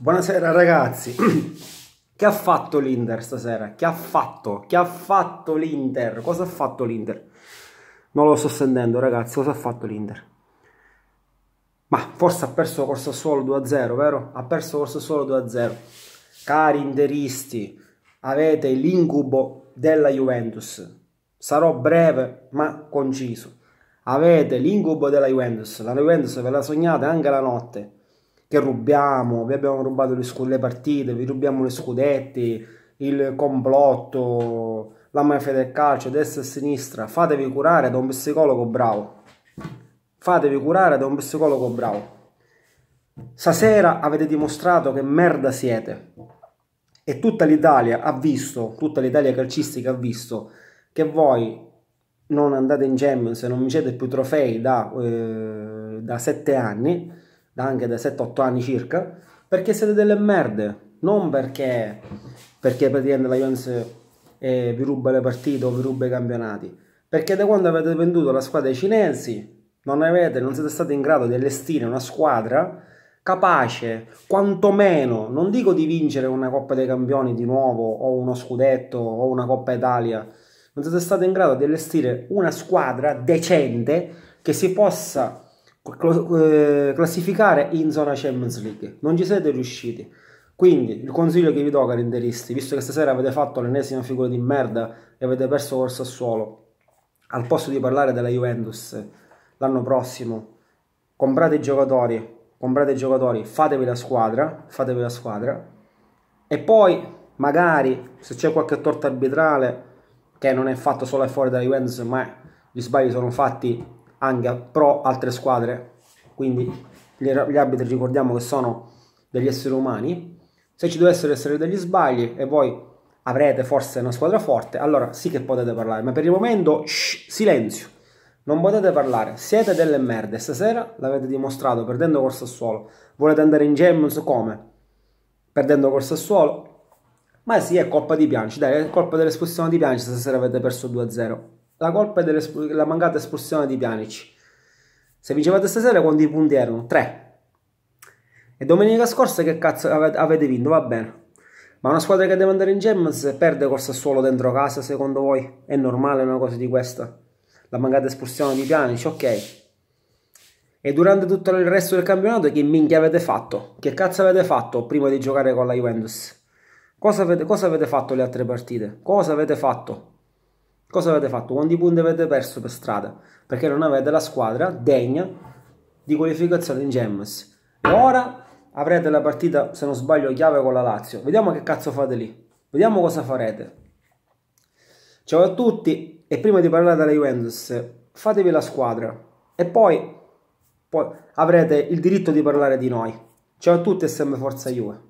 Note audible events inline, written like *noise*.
Buonasera ragazzi. *clears throat* Che ha fatto l'Inter stasera? Che ha fatto? Che ha fatto l'Inter? Cosa ha fatto l'Inter? Non lo sto sentendo ragazzi, cosa ha fatto l'Inter? Ma forse ha perso col solo 2-0, vero? Ha perso col solo 2-0. Cari interisti, avete l'incubo della Juventus. Sarò breve ma conciso. Avete l'incubo della Juventus. La Juventus ve la sognate anche la notte che rubiamo, vi abbiamo rubato le, scu- le partite, vi rubiamo le scudetti, il complotto, la mafia del calcio, destra e sinistra, fatevi curare da un psicologo bravo. Fatevi curare da un psicologo bravo. Stasera avete dimostrato che merda siete. E tutta l'Italia ha visto, tutta l'Italia calcistica ha visto che voi non andate in Champions, non vincete più trofei da, eh, da sette anni da anche da 7-8 anni circa, perché siete delle merde, non perché, perché praticamente la Juventus eh, vi ruba le partite o vi ruba i campionati, perché da quando avete venduto la squadra ai cinesi non, avete, non siete stati in grado di allestire una squadra capace quantomeno, non dico di vincere una Coppa dei Campioni di nuovo o uno scudetto o una Coppa Italia, non siete stati in grado di allestire una squadra decente che si possa eh, classificare in zona Champions League. Non ci siete riusciti. Quindi il consiglio che vi do, cari visto che stasera avete fatto l'ennesima figura di merda e avete perso col Sassuolo, al posto di parlare della Juventus l'anno prossimo, comprate i giocatori, comprate i giocatori, fatevi la squadra, fatevi la squadra e poi magari se c'è qualche torta arbitrale che non è fatto solo e fuori dalla Juventus, ma gli sbagli sono fatti anche pro altre squadre, quindi er-, gli arbitri ricordiamo che sono degli esseri umani, se ci dovessero essere degli sbagli e voi avrete forse una squadra forte, allora sì che potete parlare, ma per il momento shh, silenzio, non potete parlare, siete delle merde, stasera l'avete dimostrato perdendo col Sassuolo, volete andare in Champions come? Perdendo col Sassuolo? Ma sì, è colpa di Pianci, dai, è colpa dell'esposizione di Pianci, stasera avete perso 2-0 la colpa è della mancata espulsione di Pjanic. Se vincevate stasera quanti punti erano? 3. E domenica scorsa che cazzo avete vinto? Va bene. Ma una squadra che deve andare in Gems perde col Sassuolo dentro casa, secondo voi? È normale una cosa di questa? La mancata espulsione di Pjanic, ok. E durante tutto il resto del campionato che minchia avete fatto? Che cazzo avete fatto prima di giocare con la Juventus? Cosa avete, cosa avete fatto le altre partite? Cosa avete fatto? Cosa avete fatto? Quanti punti avete perso per strada? Perché non avete la squadra degna di qualificazione in Gems. ora avrete la partita, se non sbaglio, chiave con la Lazio. Vediamo che cazzo fate lì. Vediamo cosa farete. Ciao a tutti e prima di parlare della Juventus, fatevi la squadra e poi, poi avrete il diritto di parlare di noi. Ciao a tutti e sempre Forza Juve.